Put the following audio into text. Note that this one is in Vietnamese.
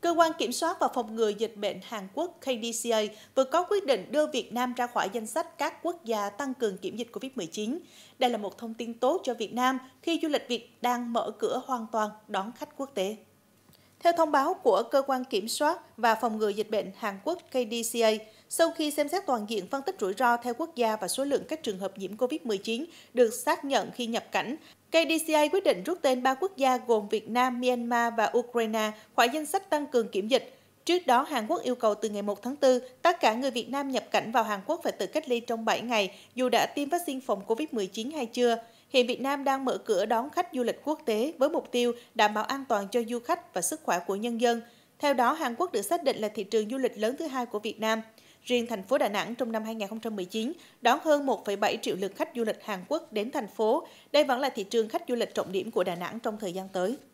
Cơ quan Kiểm soát và Phòng ngừa Dịch bệnh Hàn Quốc KDCA vừa có quyết định đưa Việt Nam ra khỏi danh sách các quốc gia tăng cường kiểm dịch COVID-19. Đây là một thông tin tốt cho Việt Nam khi du lịch Việt đang mở cửa hoàn toàn đón khách quốc tế. Theo thông báo của Cơ quan Kiểm soát và Phòng ngừa Dịch bệnh Hàn Quốc KDCA, sau khi xem xét toàn diện phân tích rủi ro theo quốc gia và số lượng các trường hợp nhiễm COVID-19 được xác nhận khi nhập cảnh, KDCA quyết định rút tên 3 quốc gia gồm Việt Nam, Myanmar và Ukraine khỏi danh sách tăng cường kiểm dịch. Trước đó, Hàn Quốc yêu cầu từ ngày 1 tháng 4, tất cả người Việt Nam nhập cảnh vào Hàn Quốc phải tự cách ly trong 7 ngày dù đã tiêm vaccine phòng COVID-19 hay chưa. Hiện Việt Nam đang mở cửa đón khách du lịch quốc tế với mục tiêu đảm bảo an toàn cho du khách và sức khỏe của nhân dân. Theo đó, Hàn Quốc được xác định là thị trường du lịch lớn thứ hai của Việt Nam. Riêng thành phố Đà Nẵng trong năm 2019 đón hơn 1,7 triệu lượt khách du lịch Hàn Quốc đến thành phố. Đây vẫn là thị trường khách du lịch trọng điểm của Đà Nẵng trong thời gian tới.